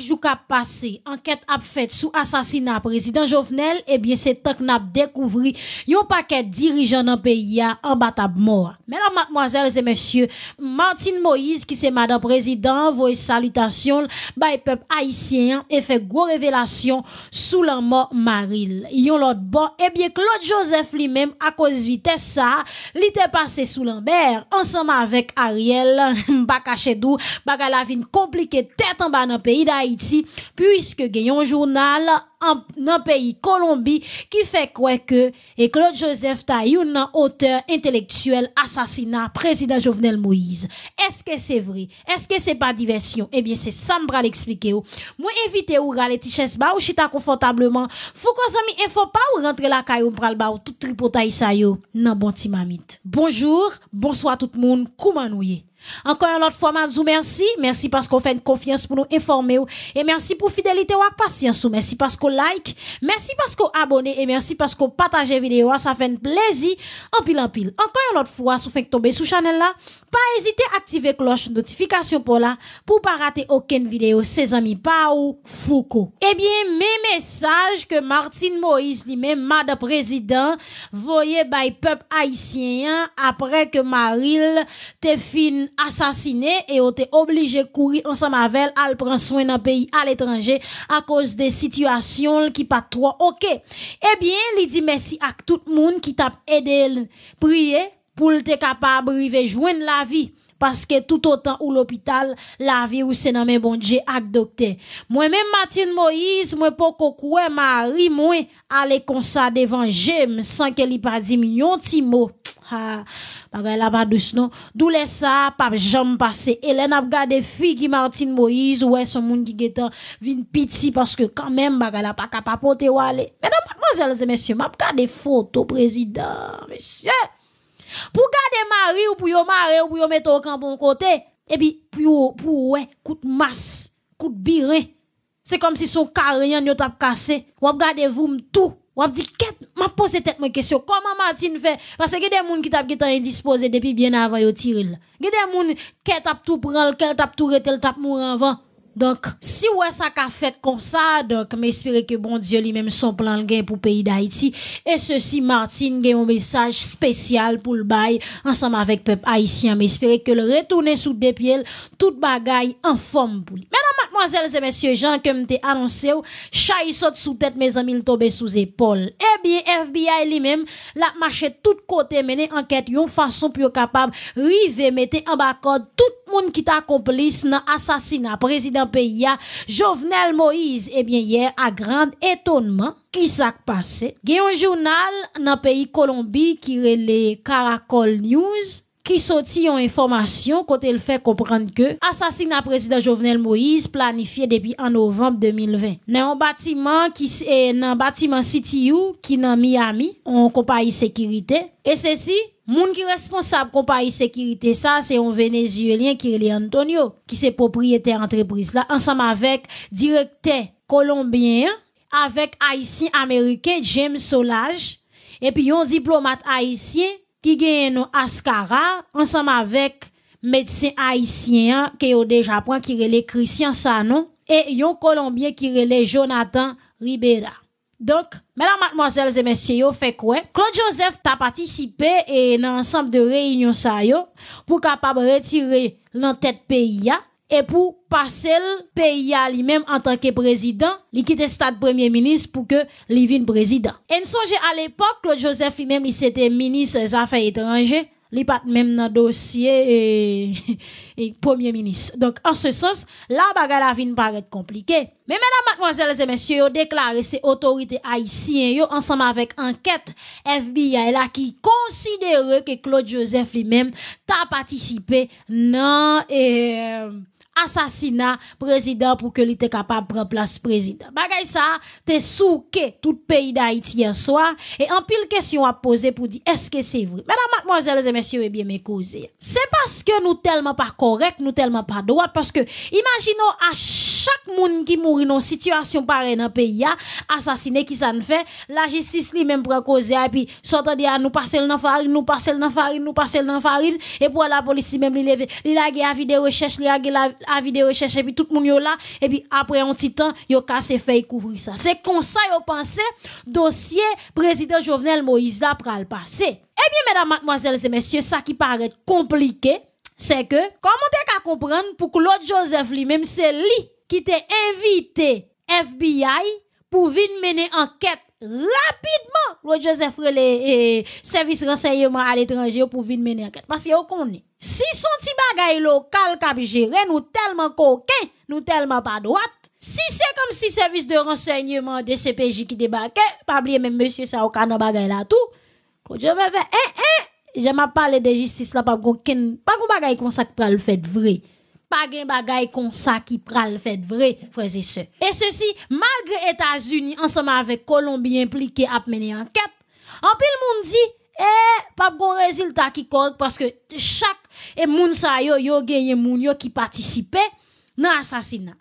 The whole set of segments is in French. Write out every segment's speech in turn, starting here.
chaque passé, enquête a fait sous assassinat président Jovenel, et eh bien, c'est tant qu'on a découvert un paquet dirigeants dans pays en battable mort. Mesdames, mademoiselles et messieurs, Martine Moïse, qui c'est madame président, vos salutations, by bah, peuple haïtien, et fait gros révélation sous la mort Maril. Yon l'autre bon, et eh bien, Claude Joseph lui-même, à cause vitesse ça, l'était passé sous Lambert, ensemble avec Ariel, m'ba caché bah, la compliqué tête en bas dans pays Haïti, puisque Gayon journal en, pays Colombie qui fait quoi que et Claude Joseph Tayoun, auteur intellectuel assassinat président Jovenel Moïse. Est-ce que c'est vrai? Est-ce que c'est pas diversion? Eh bien, c'est ça m'bra l'expliquer Moi, invité ou rale tiches ba ou chita confortablement. faut qu'on et faut pas ou rentrer la caillou pral ba ou tout tripotay sa yo. Nan bon timamite. Bonjour, bonsoir tout le monde. Comment nous encore une autre fois, ma vous merci. Merci parce qu'on fait une confiance pour nous informer. Et merci pour fidélité ou patience. Merci parce qu'on like. Merci parce qu'on abonne. Et merci parce qu'on partage vidéo. Ça fait un plaisir. En pile, en pile. Encore une autre fois, si vous faites tomber sous channel là, pas hésiter activer cloche notification pour là pour pas rater aucune vidéo ses amis Pau, Foucault. Eh bien, mes messages que Martine Moïse lui-même madame président voyait by peuple haïtien après que Maril t'est fin assassiné et a été obligé courir ensemble avec elle prendre soin d'un pays à l'étranger à cause des situations qui pas trop OK. Eh bien, il dit merci à tout le monde qui t'a aidé prier pour te capable de joindre la vie parce que tout autant où l'hôpital, la vie où c'est nommé bon Dieu acte docteur. Moi-même, Martine Moïse, moi, poko koué, Marie, moi, aller comme ça devant j'aime, sans qu'elle y pas dit millions petit mot. Ah, ne peux pas douce, non. D'où ça, pas pas passer. Hélène a regardé fille qui Martine Moïse, ouais, son monde qui guettant, vine pitié, parce que quand même, elle la pas capable porter ou aller. Mesdames, mademoiselles et messieurs, m'a regardé photos, président, monsieur. Pour garder mari ou pour yo marrer ou pour yo mettre au camp bon côté. Et puis, pour, pour, ouais, coup de masse, coup de C'est comme si son carré yon tap cassé. Ou garder vous tout. Ou dit, qu'est-ce m'a pose tête mon question. Comment Martine fait? Parce que y a des gens qui tap getan indisposé depuis bien avant yo tiril il Y a des gens qui tap tout prendre, qui tap tout retel, tap mourir avant. Donc, si ouais, ça qu'a fait comme ça, donc, j'espère que bon Dieu lui-même son plan le gain pour pays d'Haïti. Et ceci, Martine, gagne un message spécial pour le bail, ensemble avec peuple haïtien. M'espérer que le retourner sous des pieds, tout bagaille en forme pour lui. Mesdemoiselles et messieurs, Jean, que m'te annoncé, chaï saute sous tête, mes amis, tombent sous épaule. Eh bien, FBI lui-même, la marché tout côté, mené enquête, yon façon pour capable, rive, mettez en bas tout monde qui t'accomplisse dans assassinat président pia Jovenel Moïse eh bien hier à grand étonnement qui s'est passé un journal dans pays Colombie qui relait Caracol News qui sorti en information kote fait fait comprendre que assassinat président Jovenel Moïse planifié depuis en novembre 2020. Dans un bâtiment qui un eh, bâtiment U, qui qui dans Miami, on compagnie sécurité. Et ceci, si, responsable responsable compagnie sécurité ça c'est vénézuélien vénézuélien qui Kirli Antonio, qui est propriétaire entreprise là ensemble avec directeur colombien avec haïtien américain, James Solage, et puis un diplomate haïtien, qui gagne Ascara, ensemble avec médecin haïtien qui ont déjà point qui le Christian Sanon et yon Colombien qui le Jonathan Ribera. Donc, mesdames, mademoiselles et messieurs, fait quoi? Claude Joseph a participé et dans ensemble de réunions ça yo pour capable retirer l'entête pays et pour passer le pays à lui-même en tant que président, il quitte stade premier ministre pour que lui vienne président. Et songez à l'époque, Claude Joseph lui-même, il était ministre des Affaires étrangères, il pas même dans dossier euh, et, premier ministre. Donc, en ce sens, la bagarre la vie paraît compliquée. Mais mesdames, mademoiselles et messieurs, ont déclaré ces autorités haïtiennes, ensemble avec enquête FBI, là, qui considère que Claude Joseph lui-même t'a participé non et, euh, assassinat président pour que il était capable de prendre place président. Bagay ça, t'es que tout pays d'Haïti hier soir et en pile question à poser pour dire est-ce que c'est vrai. Mesdames, mademoiselle et messieurs, et bien mes causés. C'est parce que nous tellement pas correct, nous tellement pas droit parce que imaginons à chaque monde qui mourit dans situation pareille dans pays assassiné qui ça ne fait, la justice lui même pour causer et puis sortant de ah, nous passer le farine, nous passer la farine, nous passer la farine et pour la police même lui lever, il a la vidéo recherche, il a la à vidéo recherche et puis tout le monde là et puis après un petit temps yo se fait couvrir ça c'est comme ça yo pensé dossier président Jovenel Moïse là pral passer et eh bien, mesdames, mademoiselles et messieurs, ça qui paraît compliqué, c'est que, comment t'es qu'à comprendre pour Claude Joseph lui, même c'est lui qui t'a invité FBI pour venir mener enquête rapide le Joseph e, services de renseignement à l'étranger pour venir mener enquête. Parce que vous aucun... Si son petit bagage local cap géré, nous tellement coquin, nous tellement pas droite. Si c'est comme si service de renseignement de CPJ qui débarquait, pas oublier même monsieur ça au canon bagay là tout. je Joseph, eh, eh, j'aime parler de justice là, pas Pour pas bagay comme ça qui le fait vrai ça qui pral fait vrai frères et ceci malgré États-Unis ensemble avec Colombie impliqué à mener enquête en pile monde dit eh pas bon résultat qui correct parce que chaque et yo yo qui participait dans assassinat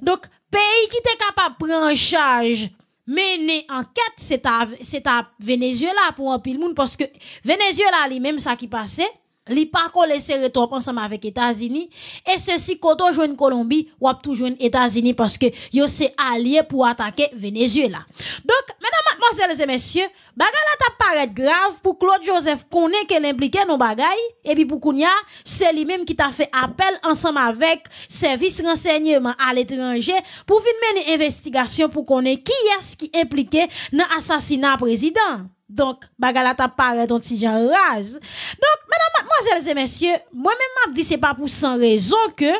donc pays qui était capable prendre en charge mener enquête c'est à c'est à Venezuela pour en pile monde parce que Venezuela lui même ça qui passait li pa kole serré trop ensemble avec États-Unis et ceci quand on joue Colombie ou toujours jouen États-Unis parce que yo c'est allié pour attaquer Venezuela. Donc mesdames mademoiselles et messieurs, bagay la t'a paraît grave pour Claude Joseph connaît qu'elle impliqué dans bagay et puis pour Kounia, c'est lui-même qui t'a fait appel ensemble avec service renseignement à l'étranger pour venir mener investigation pour connaître qui est-ce qui est impliqué dans assassinat président. Donc, bagala t'a paraît ton petit j'en rase. Donc, mesdames, mademoiselles et messieurs, moi-même m'a dit c'est pas pour sans raison que,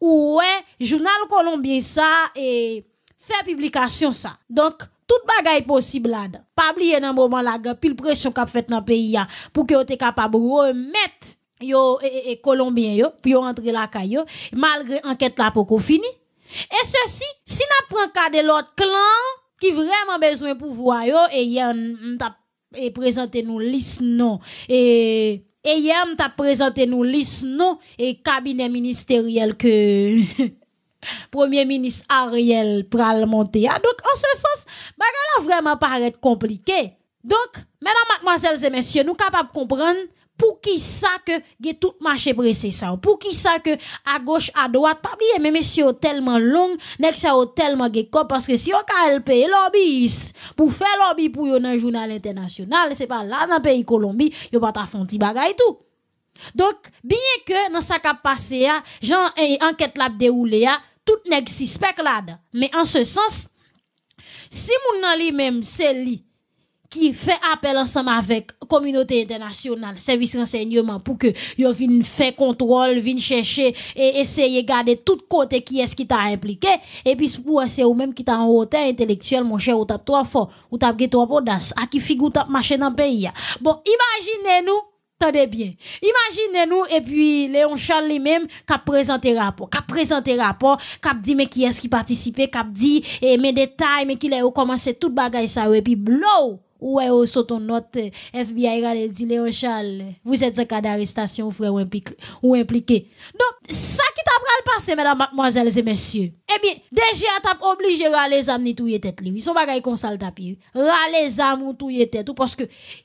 ouais, journal colombien ça et fait publication ça. Donc, tout bagay possible là Pas oublier dans moment là, pile pression qu'a fait dans pays hein, pour que vous capables capable remettre yo et, colombien yo puis rentrer la caille malgré enquête là pour fini. Et ceci, si n'a prend cas de l'autre clan qui vraiment besoin pouvoir yo et y a et présenter nous liste non et et t'a présenté nous liste non et cabinet ministériel que Premier ministre Ariel pral monter. Ah, donc, en ce sens, bagala vraiment paraître compliqué. Donc, mesdames, mademoiselles et messieurs, nous capables de comprendre pour qui ça que tout marché pressé ça pour qui ça que à gauche à droite pas bien mais messieurs tellement long nèg ça tellement gecko parce que si on le pays lobbyiste pour faire lobby pour yon dans journal international c'est pas là dans pays Colombie yo pas ta font petit tout donc bien que dans sa qui passé a ah, enquête l'a déroulé a ah, tout nex suspect là mais en ce sens si moun nan li même c'est li qui fait appel ensemble avec communauté internationale, service renseignement pour que yo viennent faire contrôle, viennent chercher et essayer garder tout côté qui est-ce qui t'a impliqué et puis pour c'est ou même qui t'a en hauteur intellectuel mon cher ou t'as trois fort ou t'as gagné trois audace à qui figure t'as marché dans pays. Bon, imaginez-nous Tendez bien. Imaginez-nous, et puis Léon Charles lui-même, qui a présenté rapport, qui a présenté rapport, qui a dit, mais qui est-ce qui participait, qui a dit, et eh, mes détails, mais qu'il a commencé tout bagaille ça, et puis blow, Ouais, sur ton note, FBI a dit Léon Charles, vous êtes un cas d'arrestation, frère, ou, impliqué. Donc, ça qui t'a le passé, mesdames, mademoiselles et messieurs. Eh bien, déjà, t'as obligé à les âmes ni touye tête, lui. Son bagay comme ça le tapis. Râler les âmes ou est tête, parce que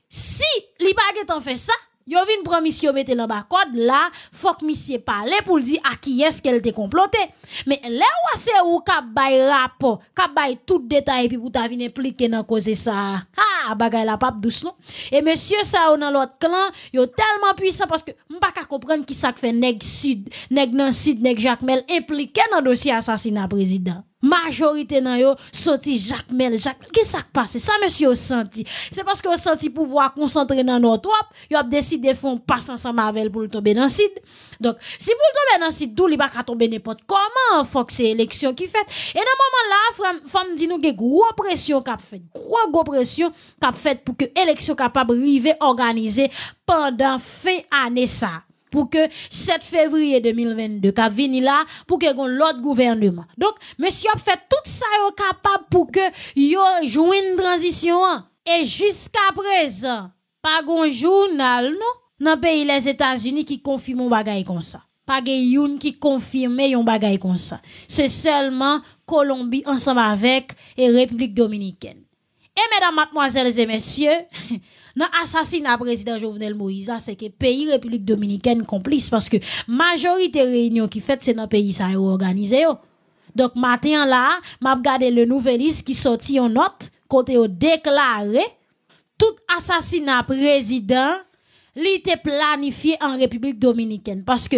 si, li baguettes ont fait ça, Yo vin prend monsieur mette dans bas code là, faut que monsieur parle pour dire à qui est-ce qu'elle était comploté. Mais là où c'est ou ka bay rapport, ka bay tout détail puis pour ta impliqué impliquer dans cause ça. Ha, bagay la pape douce non. Et monsieur ça on dans l'autre clan, yo tellement puissant parce que m'pa ka comprendre qui ça fait nèg sud, nèg nan sud, nèg Jacmel impliqué dans dossier assassinat président majorité nan yo sorti Jacques Mel Jacques qu'est-ce qui s'est passé ça monsieur senti c'est parce que au senti pouvoir concentrer dans notre op yo a décidé font passe ensemble avec pour tomber dans sid. donc si pour tomber dans site d'où il va tomber n'importe comment faut que c'est élection qui fait et dans moment là femme dit nous que gros pression qu'a fait gros gros pression qu'a fait pour que élection capable arriver organiser pendant fin année ça pour que 7 février 2022 qu'a là pour que l'autre gouvernement. Donc monsieur a fait tout ça capable pour que yo une transition hein. et jusqu'à présent pas un journal non dans pays les États-Unis qui confirme un bagaille comme ça. Pas yon qui confirme un bagaille comme ça. C'est seulement Colombie ensemble avec et République dominicaine. Et mesdames, mademoiselles et messieurs, dans assassinat président Jovenel Moïse, c'est que pays République dominicaine complice parce que majorité réunion qui fait c'est dans pays ça organisé Donc matin là, m'a regardé le nouveliste qui sorti en note côté a déclaré tout assassinat président qui était planifié en République dominicaine parce que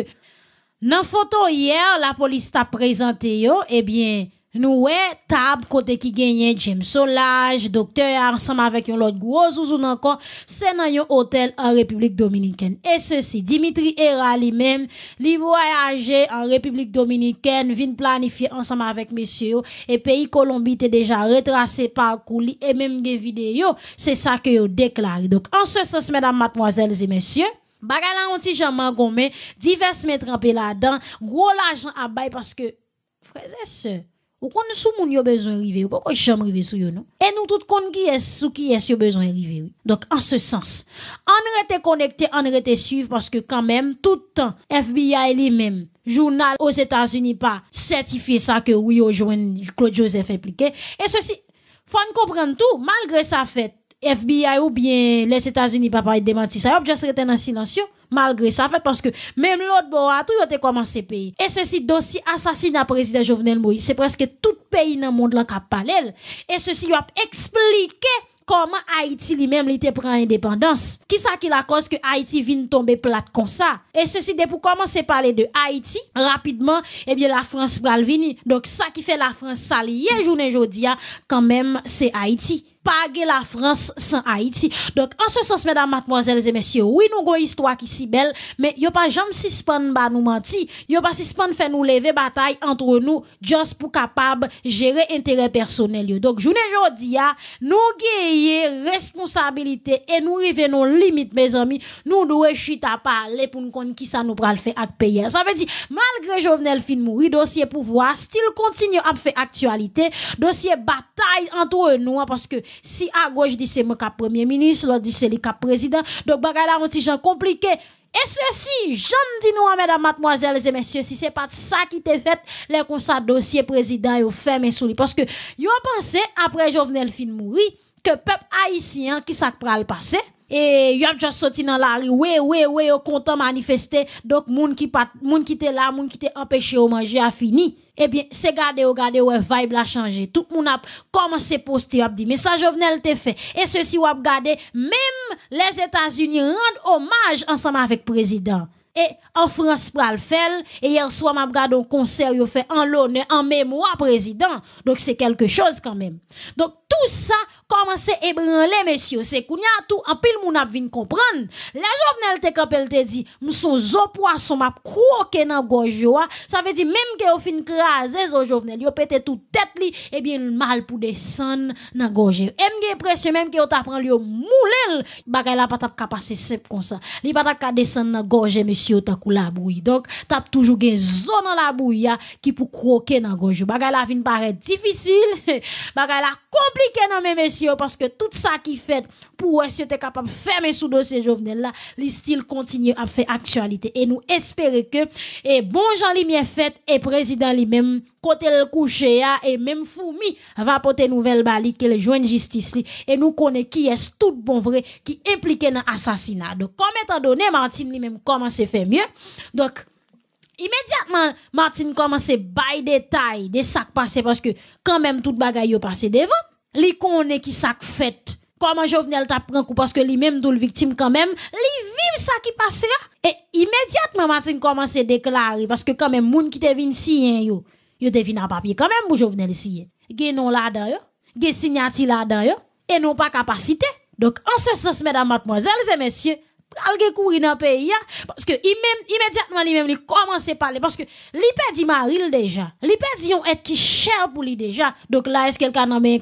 dans photo hier la police t'a présenté eh bien nous, table, côté qui gagne, James Solage, docteur, ensemble avec un autre gros zouzou encore, c'est dans un hôtel en République Dominicaine. Et ceci, Dimitri Era, lui-même, lui voyager en République Dominicaine, vient planifier ensemble avec messieurs, et pays Colombie, t'es déjà retracé par coulis et même des vidéos, c'est ça que vous déclare Donc, en ce sens, mesdames, mademoiselles et messieurs, bagala on ti diverses gomme, divers mètres en là gros l'argent à bail parce que, frères ou kon sou moun yo bezon rive, ou Pourquoi jom rive sou yo nous, Nous, nous tout kon qui est sou qui est yo besoin rive. Oui. Donc, en ce sens, on rete connecté, on rete suivre, parce que quand même, tout le temps, FBI lui-même, journal aux États-Unis pas certifié ça que oui, au Claude Joseph impliqué. Et ceci, faut comprendre tout, malgré sa fête, FBI ou bien les États-Unis pas pas démenti ça, juste rete dans silence malgré ça fait parce que même l'autre bord a tout été commencé pays et ceci dossier assassinat président Jovenel Moïse c'est presque tout pays dans le monde là qui parlé et ceci a expliqué comment Haïti lui-même était prend indépendance qui ça qui la cause que Haïti vienne tomber plate comme ça et ceci dès pour commencer parler de Haïti rapidement eh bien la France va venir donc ça qui fait la France s'allier journée jodia quand même c'est Haïti pas la France sans Haïti. Donc, en ce sens, mesdames, mademoiselles et messieurs, oui, nous avons une histoire qui si belle, mais a pas jamais suspendre ba nous mentir, a pas suspendre faire nous lever bataille entre nous, juste pour capable gérer intérêt personnel. Donc, je journée aujourd'hui, nous gagnons et nous revenons limite mes amis. Nous devons chita parler pour nous connaître qui ça nous le fait avec payer. Ça veut dire, malgré Jovenel film mourir, dossier pouvoir, style continue à faire actualité, dossier bataille entre nous, hein, parce que si à gauche dit c'est moi qui premier ministre, l'autre dit c'est le cap président, donc bagarre là, un petit compliqué. Et ceci, j'en dis nous, hein, mesdames, mademoiselles et messieurs, si c'est pas ça qui t'est fait, les constats dossier président, yo fermé sous lui. Parce que, a pensé, après Jovenel film mourir, que peuple haïtien qui ça pral passé et y a juste sorti dans la rue ouais ouais ouais au content manifester donc moun qui pat, moun qui était là moun qui était empêché au manger a fini eh bien c'est gardé, oh, gardé ouais vibe la changé tout moun a commencé poster a dit mais ça Jovenel te fait et ceci ou a regarder même les États-Unis rendent hommage ensemble avec président et en France pral faire et hier soir m'a regardé un concert yo fait en l'honneur en mémoire président donc c'est quelque chose quand même donc tout ça commence ébranler messieurs c'est a tout en pile mon a vin comprendre les Jovenel te kapel te dit m'son zo poisson m'a croqué dans gorge ça veut dire même que au fin craser zo Jovenel yo pété tout tête li et eh bien mal pour descendre dans gorge et m'ai pression même que t'a t'apprend lui moulel bagay la pas t'a passer simple comme ça li pas t'a descendre dans gorge messieurs bouille. Donc, tape toujours gen zone dans la bouille qui pour croquer dans gorge. Bagay la fin paraît difficile, bagay la compliqué non mes messieurs parce que tout ça qui fait pour être capable de fermer sous dossier Jovenel là, les style continue à faire actualité et nous espérer que et eh, bon Jean Limier fait et président lui-même le coucher et même Foumi va porter nouvelle bali que le joint justice et nous connaît qui est tout bon vrai qui implique dans assassinat donc comme étant donné Martine lui même commence à faire mieux donc immédiatement Martine commence à des détail des sacs passé parce que quand même tout bagaille yo passé devant li connaît qui ça fait comment Jovenel t'a t'apprendre coup parce que lui même d'où le victime quand même les vive ça qui passera et immédiatement Martine commence à déclarer parce que quand même moun qui te si sien yo yo devine à papier quand même pour le signer. Gen non là-dedans yo, gen signati là-dedans et non pas capacité. Donc, en ce sens, mesdames, mademoiselles et messieurs, al ge kouri nan pays parce que lui li même li à parler. Parce que pe di maril déjà, li pe di yon et ki pour pou li Donc là, est-ce qu'elle ka nan men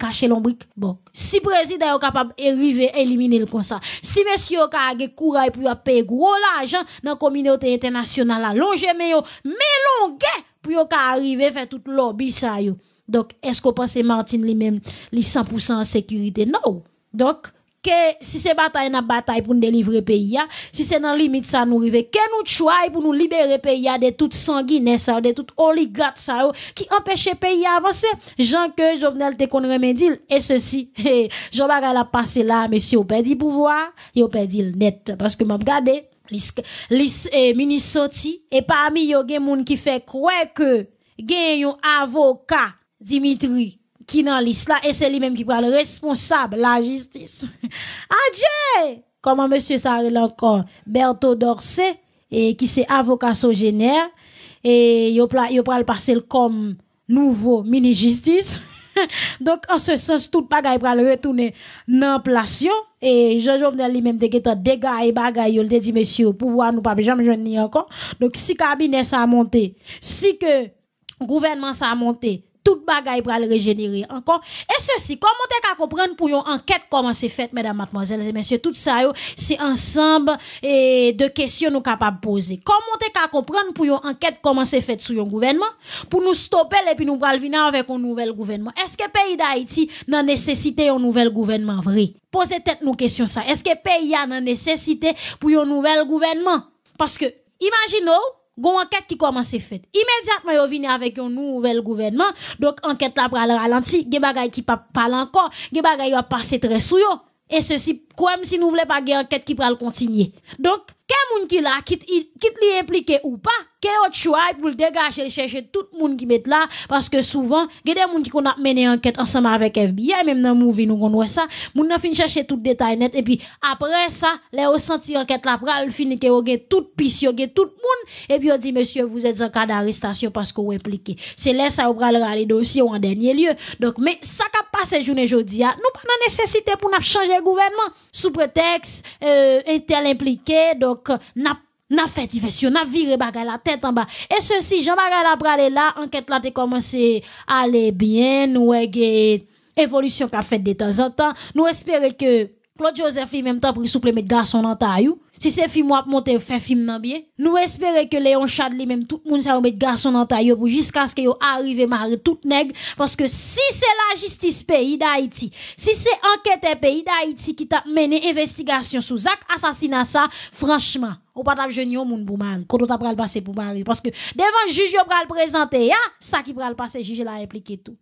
bon, si président est capable éliminer le l konsa, si monsieur yon ka ge kouray pou yon peye gros la dans nan la, longe me yo, men longe pour yo ka arrive faire tout lobby sa yo, est-ce esko pense Martin li même li 100% en sécurité Non. Donc que si c'est bataille na bataille pour nous délivrer pays si c'est dans limite ça nous arrive. que nous choisit pour nous libérer pays de toute sanguine ça de toute oligarque ça qui empêchait pays avancer Jean que Jovenel te kon remedil et ceci Jean Bagala passé là monsieur au perdu pouvoir et au perdu net parce que m'a regardé lis lis eh, mini sorti et parmi yo gen moun qui fait croire que gen un avocat Dimitri qui dans liste là et c'est lui-même qui prend responsable la justice. Adieu. Comment monsieur Sarel encore Berto Dorsé et qui c'est avocat sogénère et yo yo pral passer comme nouveau mini justice. Donc en ce sens tout bagaille pral retourner dans place et Jean Jovenel lui-même te getan dégâts et bagaille il te dit monsieur pouvoir nous pas jamais jeune encore. Donc si cabinet ça a monté, si que gouvernement ça a monté, toute pour régénérer encore. Et ceci, comment t'es qu'à comprendre pour une enquête comment c'est fait, mesdames, mademoiselles et messieurs, tout ça, c'est ensemble et de questions nous capables poser. Comment t'es qu'à comprendre pour une enquête comment c'est fait sur un gouvernement pour nous stopper et puis nous venir avec un nouvel gouvernement. Est-ce que le pays d'Haïti n'a nécessité un nouvel gouvernement vrai? Posez tête nos question ça. Est-ce que le pays a nécessité pour un nouvel gouvernement? Parce que, imaginons, Gon enquête qui commence à faite. Immédiatement, yon vini avec un nouvel gouvernement. Donc, enquête là pral ralenti. des bagay qui pas parle encore. Gen bagay yo passé très sous Et ceci comme si nous voulions pas une enquête qui le continuer. Donc, quel monde qui là, qui li impliqué ou pas, quel autre choix pour dégager, chercher tout le monde qui met là, parce que souvent, il y a des gens qui ont mené enquête ensemble avec FBI, même dans le movie, nous on ça, moun fini fin chercher tout détail net, et puis après ça, les ont senti enquête là, pral fini que ont tout pisse, ont tout le monde, et puis on dit, monsieur, vous êtes en cas d'arrestation parce que vous impliqué. C'est là ça, vous va les dossiers en dernier lieu. Donc, mais ça qu'a passé journée aujourd'hui, nous pas la nécessité pour nous changer gouvernement sous prétexte euh, elle impliqué, donc euh, n'a n'a fait diversion, n'a viré bagay la tête en bas. Et ceci, Jean bagay la bralé là, enquête là t'es commencé à aller bien, nous eh, évolution qu'a fait de temps en temps. Nous espérons que Claude Joseph en même temps, pris souple mettre garçon en taille si c'est film wap monter fait film nan bien, nous espérons que Léon Chadli même tout le monde ça mettre garçon dans taille pour jusqu'à ce que yo arrive mari tout nègre, parce que si c'est la justice pays d'Haïti, si c'est enquête pays d'Haïti qui t'a mené investigation sous zak assassinat ça, franchement, ou pas t'a jeune moun pour mari, quand on t'a pral passer pour mari parce que devant juge yo pral présenter ya, ça qui pral passer juge l'a impliqué tout.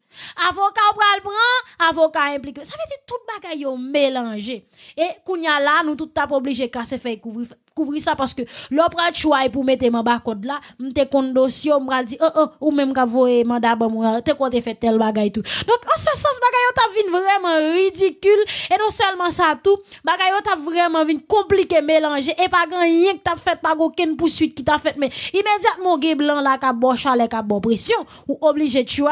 Avocat ou pral prend, avocat impliqué. Ça veut dire tout bagay mélangé. Et kounya là nous tout t'a obligé casser fait like we've couvrir ça parce que l'opra choix pour mettre ma barcode là m'te kon dossier m'ra dit oh oh ou même qu'a voyer mandat bon moi te compte fait tel bagaille tout donc en ce sens bagaille t'a vinn vraiment ridicule et non seulement ça tout bagaille t'a vraiment vinn compliqué mélanger et pas grand rien que t'a fait pas aucune poursuite qui t'a fait mais immédiatement gay blanc là qu'a bon chalet pression ou obligé choix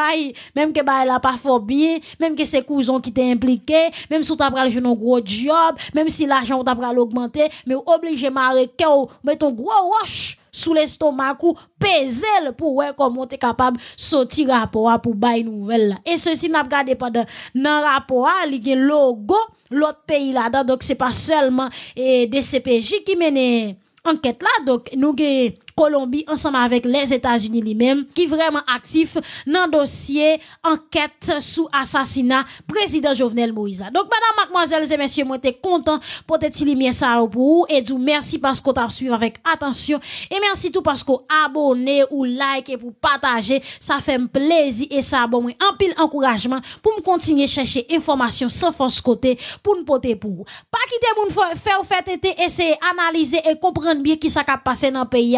même que bah elle a pas bien même que ses cousins qui t'est impliqué même si ta pral jouer un gros job même si l'argent t'a pral augmenter mais obligé que ou met un gros roche sous l'estomac ou peser pour ouais comment t'es capable sortir rapport pour bail nouvelle Et ceci n'a pas gardé pendant dans rapport il y logo l'autre pays là-dedans donc c'est pas seulement et eh, DCPJ qui mène enquête là donc nous avons Colombie ensemble avec les États-Unis lui-même qui vraiment actif dans dossier enquête sous assassinat président Jovenel Moïse. Donc madame mademoiselle et messieurs, moi t'es content pour te lumière ça pour vous et du merci parce qu'on t'a suivi avec attention et merci tout parce qu'on abonné ou like et pour partager, ça fait un plaisir et ça bon en pile encouragement pour me continuer chercher information sans force côté pour nous porter pour vous. Pas quitter pour faire faire fait essayer analyser et comprendre bien qui ça passé dans le pays